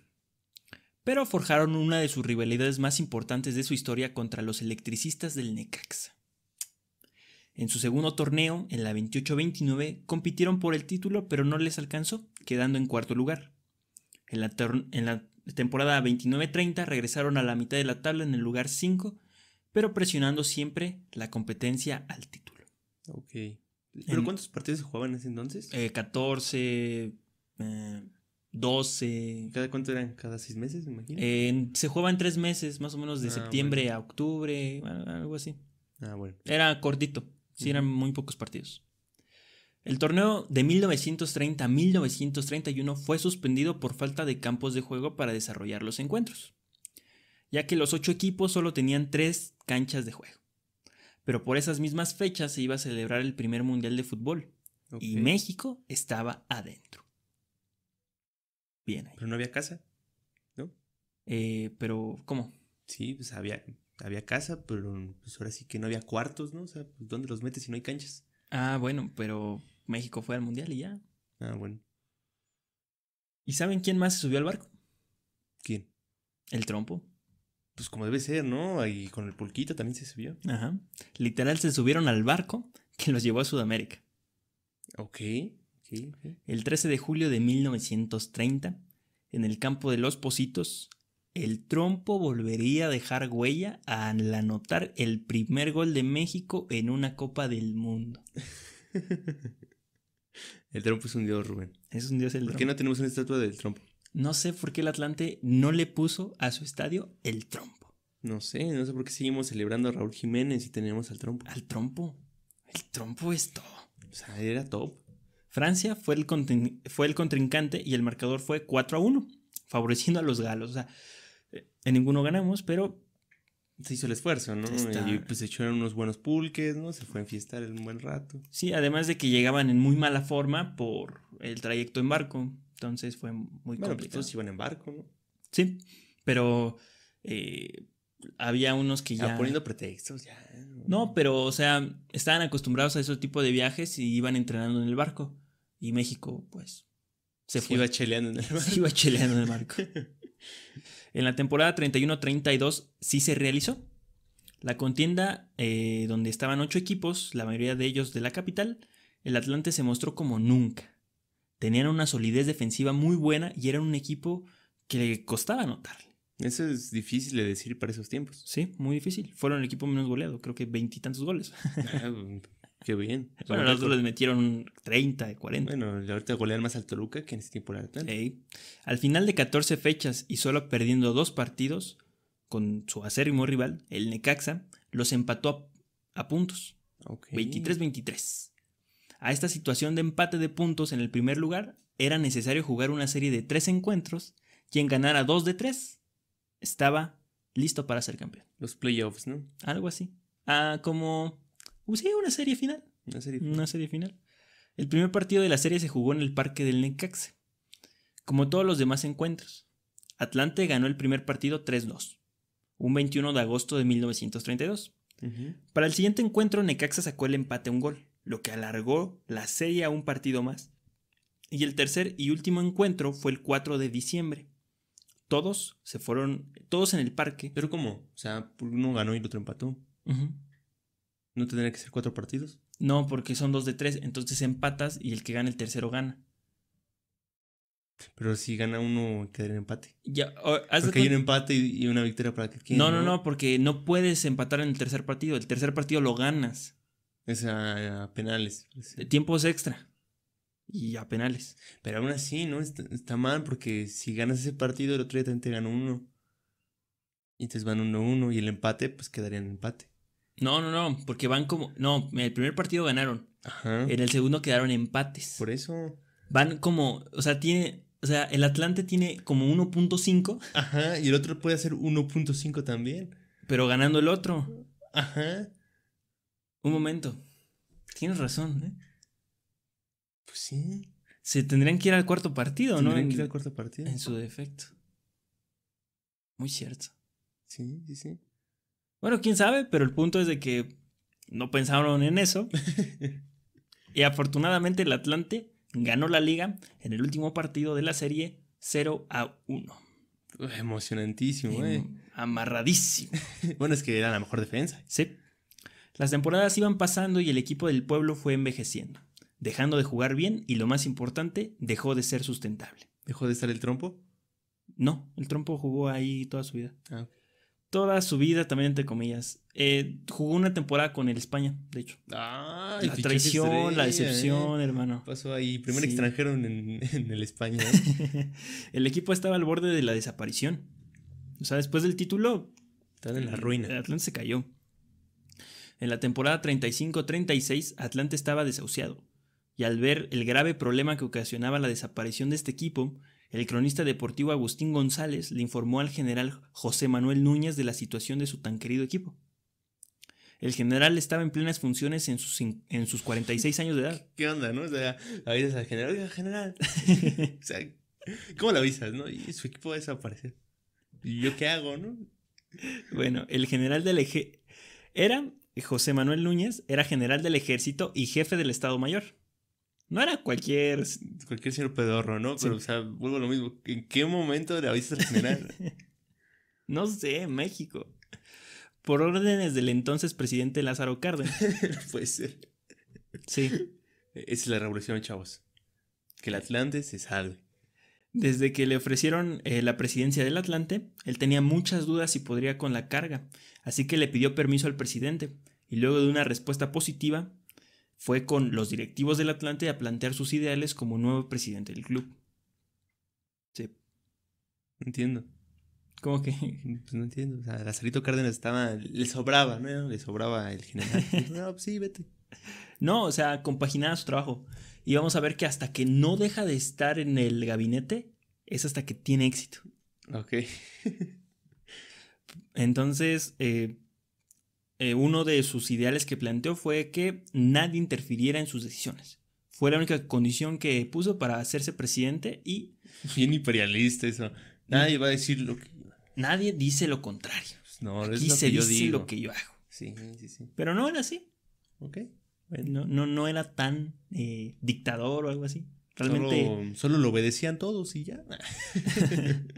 Speaker 1: pero forjaron una de sus rivalidades más importantes de su historia contra los electricistas del Necaxa. En su segundo torneo, en la 28-29, compitieron por el título, pero no les alcanzó, quedando en cuarto lugar. En la, en la temporada 29-30 regresaron a la mitad de la tabla en el lugar 5, pero presionando siempre la competencia al título. Ok. ¿Pero cuántos partidos se jugaban en ese entonces? Eh, 14, 12. Eh, ¿Cada cuánto eran? ¿Cada seis meses, me imagino? Eh, se jugaban tres meses, más o menos de ah, septiembre a octubre, algo así. Ah, bueno. Era cortito, sí, eran muy pocos partidos. El torneo de 1930 1931 fue suspendido por falta de campos de juego para desarrollar los encuentros ya que los ocho equipos solo tenían tres canchas de juego. Pero por esas mismas fechas se iba a celebrar el primer Mundial de Fútbol y México estaba adentro. Bien ahí. Pero no había casa, ¿no? Eh, pero, ¿cómo? Sí, pues había, había casa, pero pues ahora sí que no había cuartos, ¿no? O sea, pues, ¿dónde los metes si no hay canchas? Ah, bueno, pero México fue al Mundial y ya. Ah, bueno. ¿Y saben quién más se subió al barco? ¿Quién? El trompo pues como debe ser, ¿no? Ahí con el pulquito también se subió. Ajá. Literal se subieron al barco que los llevó a Sudamérica. Ok. El 13 de julio de 1930, en el campo de los Positos, el trompo volvería a dejar huella al anotar el primer gol de México en una Copa del Mundo. el trompo es un dios, Rubén. Es un dios el ¿Por qué no tenemos una estatua del trompo? No sé por qué el Atlante no le puso a su estadio el trompo. No sé, no sé por qué seguimos celebrando a Raúl Jiménez y tenemos al trompo. Al trompo. El trompo es todo. O sea, era top. Francia fue el, fue el contrincante y el marcador fue 4 a 1, favoreciendo a los galos. O sea, eh, en ninguno ganamos, pero se hizo el esfuerzo, ¿no? Y pues se echaron unos buenos pulques, ¿no? Se fue a enfiestar el buen rato. Sí, además de que llegaban en muy mala forma por el trayecto en barco. Entonces fue muy pues, complicado. todos iban en barco, ¿no? Sí, pero eh, había unos que ah, ya... poniendo pretextos, ya. No, pero, o sea, estaban acostumbrados a ese tipo de viajes y iban entrenando en el barco. Y México, pues, se, fue. Iba cheleando en el barco. Se iba cheleando en el barco. en la temporada 31-32 sí se realizó. La contienda, eh, donde estaban ocho equipos, la mayoría de ellos de la capital, el Atlante se mostró como nunca tenían una solidez defensiva muy buena y eran un equipo que le costaba anotarle. Eso es difícil de decir para esos tiempos. Sí, muy difícil. Fueron el equipo menos goleado, creo que veintitantos goles. Ah, qué bien. bueno, los dos les metieron 30, 40. Bueno, ahorita golean más al Toluca que en ese tiempo era sí. Al final de 14 fechas y solo perdiendo dos partidos con su acérrimo rival, el Necaxa, los empató a, puntos. Okay. 23-23. A esta situación de empate de puntos en el primer lugar, era necesario jugar una serie de tres encuentros Quien ganara dos de tres estaba listo para ser campeón. Los playoffs, ¿no? Algo así. Ah, como... Pues sí, una serie final. Una serie final. El primer partido de la serie se jugó en el Parque del Necaxe, como todos los demás encuentros. Atlante ganó el primer partido 3-2, un 21 de agosto de 1932. Para el siguiente encuentro, Necaxa sacó el empate un gol lo que alargó la serie a un partido más. Y el tercer y último encuentro fue el 4 de diciembre. Todos se fueron, todos en el parque. ¿Pero cómo? O sea, uno ganó y el otro empató. ¿No tendría que ser cuatro partidos? No, porque son dos de tres, entonces empatas y el que gana el tercero gana. Pero si gana uno, quedaría en empate. Ya, porque hay un empate y, una victoria para que No, no, no, porque no puedes empatar en el tercer partido. El tercer partido lo ganas. Es a, penales. Tiempos extra. Y a penales. Pero aún así, ¿no? Está, mal porque si ganas ese partido, el otro día también te gana uno. Y entonces van uno a uno, y el empate, pues quedaría en empate. No, no, no, porque van como. No, el primer partido ganaron. Ajá. En el segundo quedaron empates. Por eso. Van como. O sea, tiene. O sea, el Atlante tiene como 1.5. Ajá, y el otro puede hacer 1.5 también. Pero ganando el otro. Ajá. Un momento. Tienes razón, ¿eh? Pues sí. Se tendrían que ir al cuarto partido, ¿no? Tendrían que ir al cuarto partido. En su defecto. Muy cierto. Sí, sí, sí. Bueno, quién sabe, pero el punto es de que no pensaron en eso. y afortunadamente el Atlante ganó la liga en el último partido de la serie 0 a 1. emocionantísimo, em, eh. Amarradísimo. bueno, es que era la mejor defensa. Sí. Las temporadas iban pasando y el equipo del pueblo fue envejeciendo, dejando de jugar bien y lo más importante, dejó de ser sustentable. ¿Dejó de estar el trompo? No, el trompo jugó ahí toda su vida. Ah, toda su vida, también entre comillas. Eh, jugó una temporada con el España, de hecho. Ah, la traición, la decepción, eh. hermano. Pasó ahí, primer extranjero en, el España. ¿eh? el equipo estaba al borde de la desaparición. O sea, después del título. Están en la ruina. El se cayó. En la temporada 35-36 Atlanta estaba desahuciado, y al ver el grave problema que ocasionaba la desaparición de este equipo, el cronista deportivo Agustín González le informó al general José Manuel Núñez de la situación de su tan querido equipo. El general estaba en plenas funciones en sus, en sus 46 años de edad. ¿Qué onda, no? O sea, avisas al general, general. ¿cómo la avisas, no? Y su equipo va a desaparecer. ¿Y yo qué hago, no? Bueno, el general del eje era José Manuel Núñez era general del ejército y jefe del Estado Mayor. No era cualquier. Cualquier señor pedorro, ¿no? Pero, o sea, vuelvo a lo mismo. ¿En qué momento le avisas al general? no sé, México. Por órdenes del entonces presidente Lázaro Cárdenas. puede ser. Sí. Esa es la revolución, chavos. Que el eh. Atlante se salve. Desde que le ofrecieron eh, la presidencia del Atlante, él tenía muchas dudas si podría con la carga, así que le pidió permiso al presidente, y luego de una respuesta positiva, fue con los directivos del Atlante a plantear sus ideales como nuevo presidente del club. Sí. Entiendo. ¿Cómo que? Mm, pues no entiendo. O sea, Lazarito Cárdenas estaba. Le sobraba, ¿no? Le sobraba el general. no, pues sí, vete. No, o sea, compaginada su trabajo. Y vamos a ver que hasta que no deja de estar en el gabinete, es hasta que tiene éxito. Ok. Entonces, eh, eh, uno de sus ideales que planteó fue que nadie interfiriera en sus decisiones. Fue la única condición que puso para hacerse presidente y... Bien imperialista eso. Nadie va a decir lo que... Nadie dice lo contrario. No, que yo dice lo que yo hago. Sí, sí, sí. Pero no era así. Ok. Pues, no, no, era tan eh, dictador o algo así. Realmente. Solo, lo obedecían todos y ya.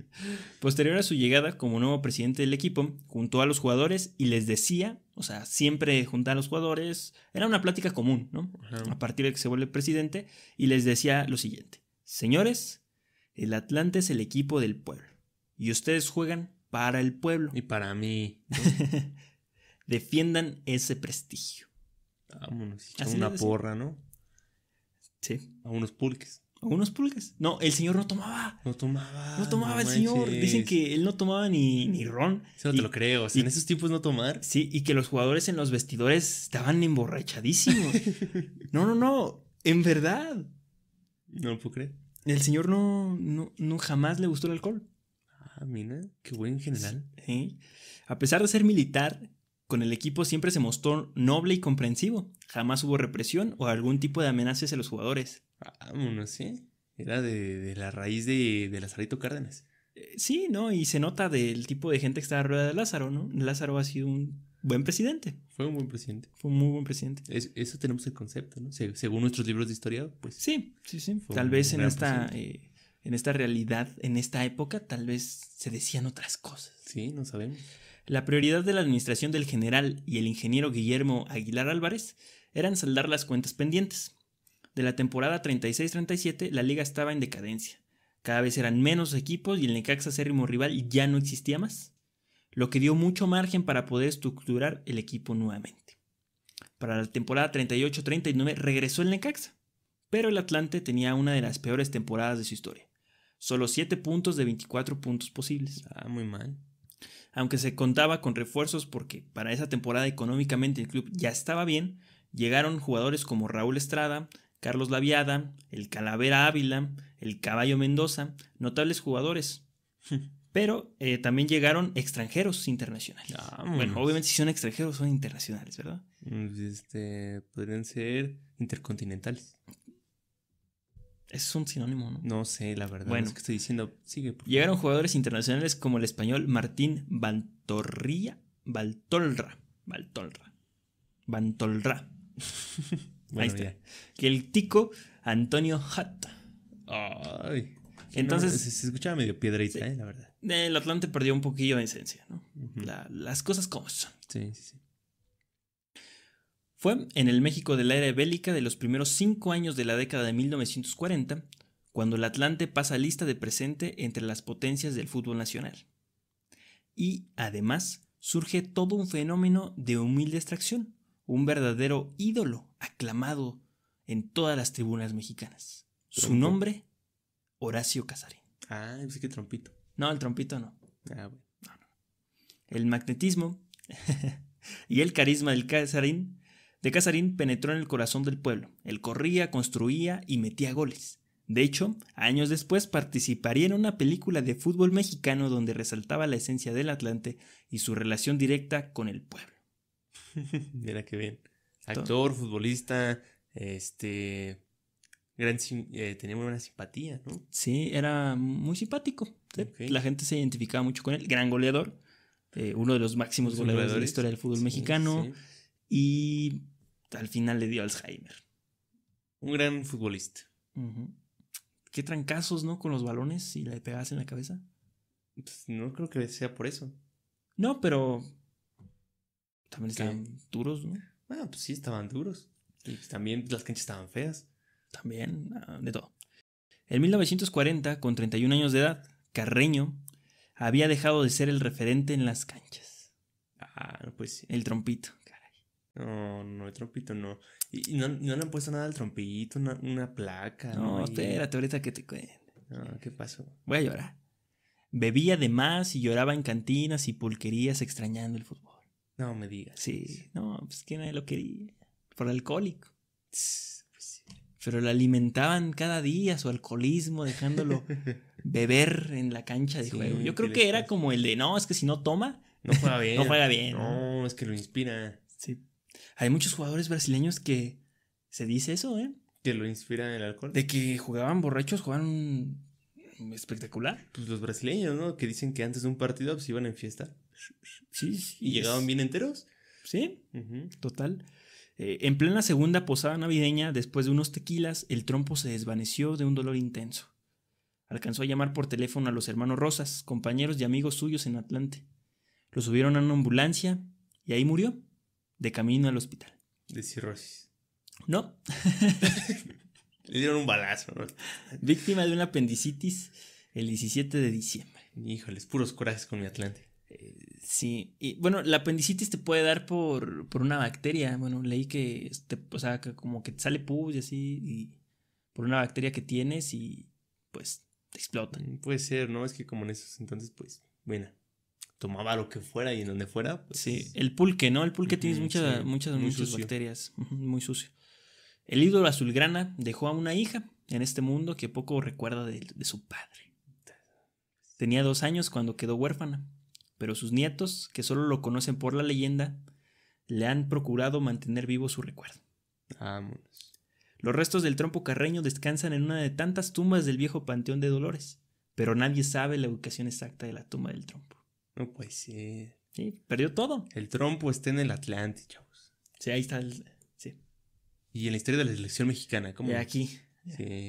Speaker 1: Posterior a su llegada como nuevo presidente del equipo, juntó a los jugadores y les decía, o sea, siempre juntar a los jugadores, era una plática común, ¿no? A partir de que se vuelve presidente, y les decía lo siguiente: Señores, el Atlante es el equipo del pueblo, y ustedes juegan para el pueblo. Y para mí. Defiendan ese prestigio. Vámonos, una porra, ¿no? Sí. A unos pulques. A unos pulques. No, el señor no tomaba. No tomaba. No tomaba el señor. Dicen que él no tomaba ni, ron. Eso te lo creo. O en esos tiempos no tomar. Sí, y que los jugadores en los vestidores estaban emborrachadísimos. no, no, no. En verdad. No lo puedo creer. El señor no, no, jamás le gustó el alcohol. Ah, mira, qué en general. A pesar de ser militar, con el equipo siempre se mostró noble y comprensivo. Jamás hubo represión o algún tipo de amenazas a los jugadores. Vámonos, ah, sí. Era de, la raíz de, de Lazarito Cárdenas. Eh, sí, ¿no? Y se nota del tipo de gente que está rueda de Lázaro, ¿no? Lázaro ha sido un buen presidente. Fue un buen presidente. Fue un muy buen presidente. eso tenemos el concepto, ¿no? según nuestros libros de historia, pues. Sí, sí, sí. Tal vez en esta, eh, en esta realidad, en esta época, tal vez se decían otras cosas. Sí, no sabemos. La prioridad de la administración del general y el ingeniero Guillermo Aguilar Álvarez eran saldar las cuentas pendientes. De la temporada 36-37 la liga estaba en decadencia. Cada vez eran menos equipos y el Necaxa acérrimo rival ya no existía más, lo que dio mucho margen para poder estructurar el equipo nuevamente. Para la temporada 38-39 regresó el Necaxa, pero el Atlante tenía una de las peores temporadas de su historia. Solo 7 puntos de 24 puntos posibles. Ah, muy mal. Aunque se contaba con refuerzos porque para esa temporada económicamente el club ya estaba bien, llegaron jugadores como Raúl Estrada, Carlos Laviada, el Calavera Ávila, el Caballo Mendoza, notables jugadores. Pero eh, también llegaron extranjeros internacionales. bueno, obviamente si son extranjeros son internacionales, ¿verdad? Mm, este, podrían ser intercontinentales es un sinónimo, ¿no? No sé, la verdad. Bueno, es que estoy diciendo, sigue. llegaron jugadores internacionales como el español Martín Bantorría Baltolra. Baltolra. Vantolra. Ahí está. Que el tico Antonio Hatta. Ay. Entonces. se, escuchaba medio piedrita, eh, la verdad. El Atlante perdió un poquillo de esencia, ¿no? las cosas como son. Sí, sí, sí. Fue en el México de la era bélica de los primeros cinco años de la década de 1940 cuando el Atlante pasa lista de presente entre las potencias del fútbol nacional. Y además surge todo un fenómeno de humilde extracción, un verdadero ídolo aclamado en todas las tribunas mexicanas. Su nombre, Horacio Casarín. Ah, es que trompito. No, el trompito no. Ah, no. El magnetismo y el carisma del Casarín de Casarín penetró en el corazón del pueblo. Él corría, construía y metía goles. De hecho, años después participaría en una película de fútbol mexicano donde resaltaba la esencia del Atlante y su relación directa con el pueblo. Mira qué bien. Actor, futbolista, este. Gran, eh, tenía muy buena simpatía, ¿no? Sí, era muy simpático. La gente se identificaba mucho con él. Gran goleador, eh, uno de los máximos goleadores, de la historia del fútbol mexicano. Y al final le dio Alzheimer. Un gran futbolista. Qué trancazos, ¿no? Con los balones y le pegas en la cabeza. Pues, no creo que sea por eso. No, pero también estaban duros, ¿no? Ah, pues sí, estaban duros. también las canchas estaban feas. También, ah, de todo. En 1940, con 31 años de edad, Carreño había dejado de ser el referente en las canchas. Ah, pues sí. El trompito, no, no, el trompito no. Y, no, no, le han puesto nada al trompito, una, placa. No, no espérate, ahorita que te cuente. No, ¿qué pasó? Voy a llorar. Bebía de más y lloraba en cantinas y pulquerías extrañando el fútbol. No me digas. Sí, no, pues que nadie lo quería. Por alcohólico. Pero le alimentaban cada día su alcoholismo, dejándolo beber en la cancha de juego. Yo creo que era como el de, no, es que si no toma, no juega bien. no juega bien. No, es que lo inspira. Sí. Hay muchos jugadores brasileños que se dice eso, ¿eh? Que lo inspiran el alcohol. De que jugaban borrachos, jugaban espectacular. Pues los brasileños, ¿no? Que dicen que antes de un partido se pues, iban en fiesta. Sí, Y llegaban bien enteros. Sí, total. Eh, en plena segunda posada navideña, después de unos tequilas, el trompo se desvaneció de un dolor intenso. Alcanzó a llamar por teléfono a los hermanos Rosas, compañeros y amigos suyos en Atlante. Lo subieron a una ambulancia y ahí murió de camino al hospital. De cirrosis. No. Le dieron un balazo. Víctima de una apendicitis el 17 de diciembre. Híjoles, puros corajes con mi Atlante. Eh, sí, y bueno, la apendicitis te puede dar por, una bacteria. Bueno, leí que, este, o sea, como que te sale pus y así, y por una bacteria que tienes y pues te explota. Mm, puede ser, ¿no? Es que como en esos entonces, pues, buena tomaba lo que fuera y en donde fuera. Pues, sí, el pulque, ¿no? El pulque tiene muchas, muchas, muchas bacterias, muy sucio. El ídolo azulgrana dejó a una hija en este mundo que poco recuerda de, de su padre. Tenía dos años cuando quedó huérfana, pero sus nietos, que solo lo conocen por la leyenda, le han procurado mantener vivo su recuerdo. Vámonos. Los restos del trompo carreño descansan en una de tantas tumbas del viejo Panteón de Dolores, pero nadie sabe la ubicación exacta de la tumba del trompo. No puede ser. Sí, perdió todo. El trompo está en el Atlante, chavos. Sí, ahí está Sí. Y en la historia de la selección mexicana, ¿cómo? aquí.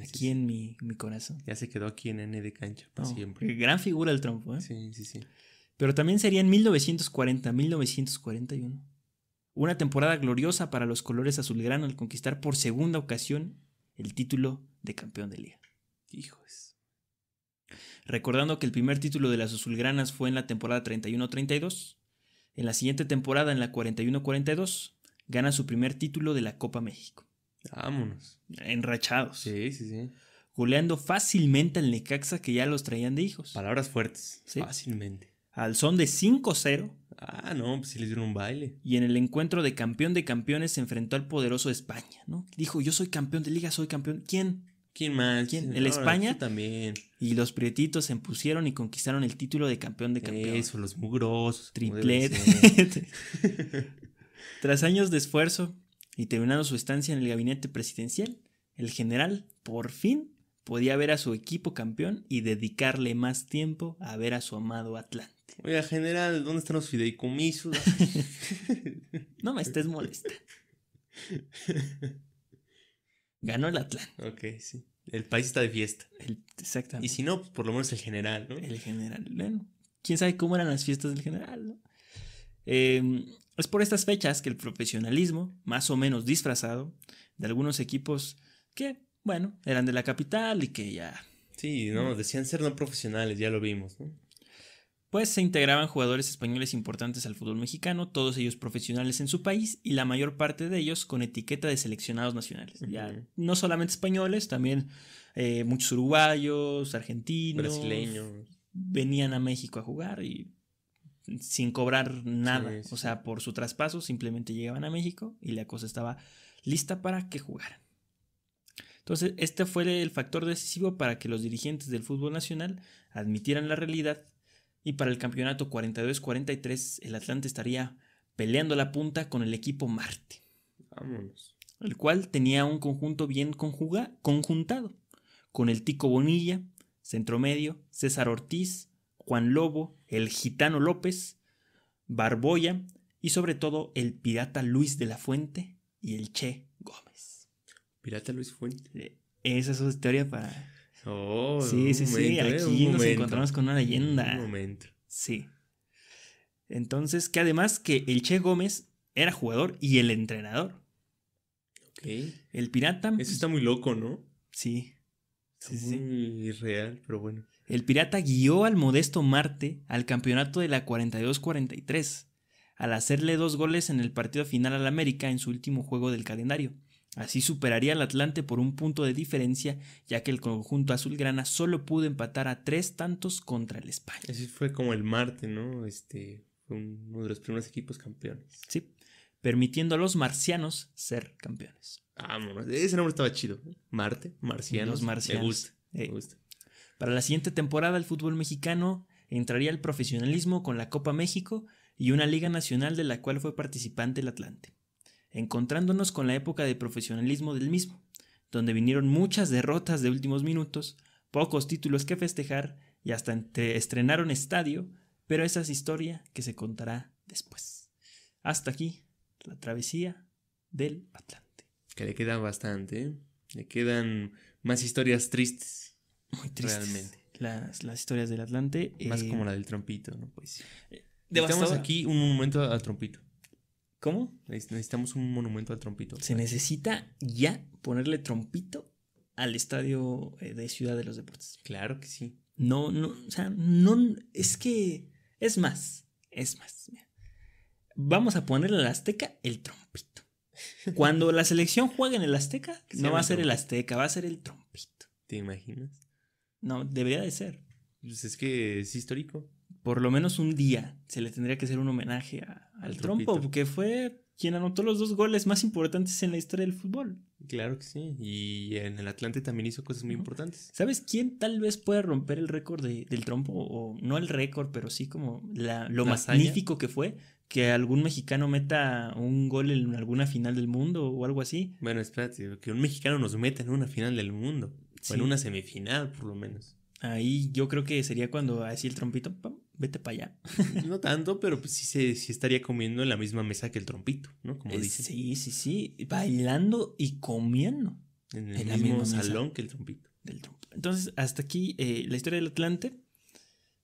Speaker 1: aquí en mi, corazón. Ya se quedó aquí en N de cancha para siempre. Gran figura el trompo, ¿eh? Sí, sí, sí. Pero también sería en 1940, 1941. Una temporada gloriosa para los colores azulgrana al conquistar por segunda ocasión el título de campeón de liga. Hijos recordando que el primer título de las azulgranas fue en la temporada 31-32. En la siguiente temporada, en la 41-42, gana su primer título de la Copa México. Vámonos. Enrachados. Sí, sí, sí. Goleando fácilmente al Necaxa que ya los traían de hijos. Palabras fuertes. ¿Sí? Fácilmente. Al son de 5-0. Ah, no, pues sí les dieron un baile. Y en el encuentro de campeón de campeones se enfrentó al poderoso de España, ¿no? Dijo, yo soy campeón de liga, soy campeón. ¿Quién? ¿Quién más? ¿Quién? El España. También. Y los prietitos se impusieron y conquistaron el título de campeón de campeón. Eso, los mugrosos. Triplet Tras años de esfuerzo y terminando su estancia en el gabinete presidencial, el general por fin podía ver a su equipo campeón y dedicarle más tiempo a ver a su amado Atlante. Oiga, general, ¿dónde están los fideicomisos? no me estés molesta. Ganó el Atlante. Ok, sí. El país está de fiesta. exactamente. Y si no, pues, por lo menos el general, ¿no? El general. Bueno, quién sabe cómo eran las fiestas del general, ¿no? Em, es por estas fechas que el profesionalismo, más o menos disfrazado, de algunos equipos que, bueno, eran de la capital y que ya. Sí, no, decían ser no profesionales, ya lo vimos, ¿no? pues se integraban jugadores españoles importantes al fútbol mexicano, todos ellos profesionales en su país y la mayor parte de ellos con etiqueta de seleccionados nacionales. no solamente españoles, también eh, muchos uruguayos, argentinos, brasileños. Venían a México a jugar y sin cobrar nada. O sea, por su traspaso simplemente llegaban a México y la cosa estaba lista para que jugaran. Entonces, este fue el factor decisivo para que los dirigentes del fútbol nacional admitieran la realidad y para el campeonato 42-43 el Atlante estaría peleando la punta con el equipo Marte. Vámonos. El cual tenía un conjunto bien conjuga, conjuntado, con el Tico Bonilla, Centromedio, César Ortiz, Juan Lobo, el Gitano López, Barboya y sobre todo el Pirata Luis de la Fuente y el Che Gómez. Pirata Luis Fuente. Eh, esa es su historia para Oh, sí, sí, sí. Aquí eh, nos encontramos con una leyenda. Un momento. Sí. Entonces, que además que el Che Gómez era jugador y el entrenador. Ok. El pirata. Eso está muy loco, ¿no? Sí. sí, muy sí. irreal, pero bueno. El pirata guió al modesto Marte al campeonato de la 42-43, al hacerle dos goles en el partido final al América en su último juego del calendario. Así superaría al Atlante por un punto de diferencia, ya que el conjunto azulgrana solo pudo empatar a tres tantos contra el España. Así fue como el Marte, ¿no? Este fue uno de los primeros equipos campeones. Sí, permitiendo a los marcianos ser campeones. Ah, ese nombre estaba chido. Marte, marcianos. marcianos. Me eh. gusta, Para la siguiente temporada, el fútbol mexicano entraría al profesionalismo con la Copa México y una Liga Nacional de la cual fue participante el Atlante encontrándonos con la época de profesionalismo del mismo, donde vinieron muchas derrotas de últimos minutos, pocos títulos que festejar y hasta estrenaron estadio, pero esa es historia que se contará después. Hasta aquí la travesía del Atlante. Que le quedan bastante, ¿eh? le quedan más historias tristes. Muy tristes. Realmente. Las, historias del Atlante. Más como eh, la del trompito, ¿no? Pues. Eh, Estamos aquí un momento al trompito. ¿Cómo? Necesitamos un monumento al trompito. Se necesita ya ponerle trompito al estadio eh, de Ciudad de los Deportes. Claro que sí. No, no, o sea, no, es que es más, es más. Vamos a ponerle al Azteca el trompito. Cuando la selección juegue en el Azteca, no va a ser el Azteca, va a ser el trompito. ¿Te imaginas? No, debería de ser. Pues es que es histórico por lo menos un día se le tendría que hacer un homenaje al, Trompo, que fue quien anotó los dos goles más importantes en la historia del fútbol. Claro que sí, y en el Atlante también hizo cosas muy importantes. ¿Sabes quién tal vez puede romper el récord del Trompo? O no el récord, pero sí como la, lo más magnífico que fue que algún mexicano meta un gol en alguna final del mundo o algo así. Bueno, espérate, que un mexicano nos meta en una final del mundo. O en una semifinal, por lo menos. Ahí yo creo que sería cuando así el trompito, vete para allá. no tanto, pero pues sí, se, sí estaría comiendo en la misma mesa que el trompito, ¿no? Como eh, dice. Sí, sí, sí. Bailando y comiendo. En el mismo salón que el trompito. Entonces, hasta aquí eh, la historia del Atlante.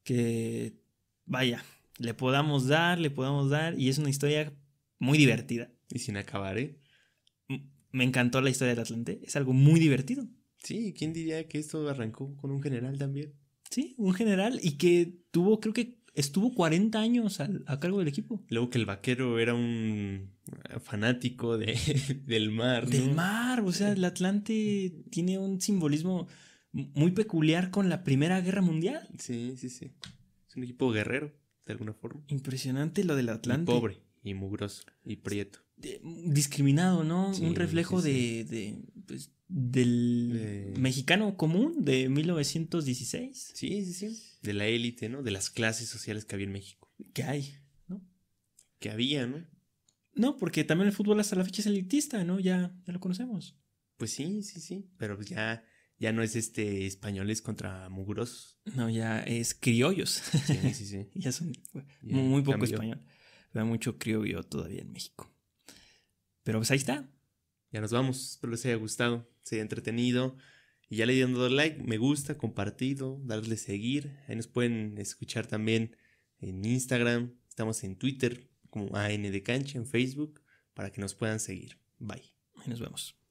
Speaker 1: Que vaya, le podamos dar, le podamos dar. Y es una historia muy divertida. Y sin acabar, ¿eh? Me encantó la historia del Atlante. Es algo muy divertido. Sí, ¿quién diría que esto arrancó con un general también? Sí, un general y que tuvo, creo que estuvo 40 años a cargo del equipo. Luego que el vaquero era un fanático de, del mar. Del mar, o sea, el Atlante tiene un simbolismo muy peculiar con la Primera Guerra Mundial. Sí, sí, sí. Es un equipo guerrero, de alguna forma. Impresionante lo del Atlante. pobre, y mugroso, y prieto. discriminado, ¿no? un reflejo de, pues, del eh, mexicano común de 1916. Sí, sí, sí. De la élite, ¿no? De las clases sociales que había en México. Que hay, ¿no? Que había, ¿no? No, porque también el fútbol hasta la fecha es elitista, ¿no? Ya, ya lo conocemos. Pues sí, sí, sí. Pero pues ya, ya no es este españoles contra muguros. No, ya es criollos. Sí, sí, sí. ya son muy poco español. mucho criollo todavía en México. Pero pues ahí está. Ya nos vamos. Espero les haya gustado, se haya entretenido. Y ya le dieron like, me gusta, compartido, darle seguir. Ahí nos pueden escuchar también en Instagram. Estamos en Twitter como AN de Cancha, en Facebook, para que nos puedan seguir. Bye. Ahí nos vemos.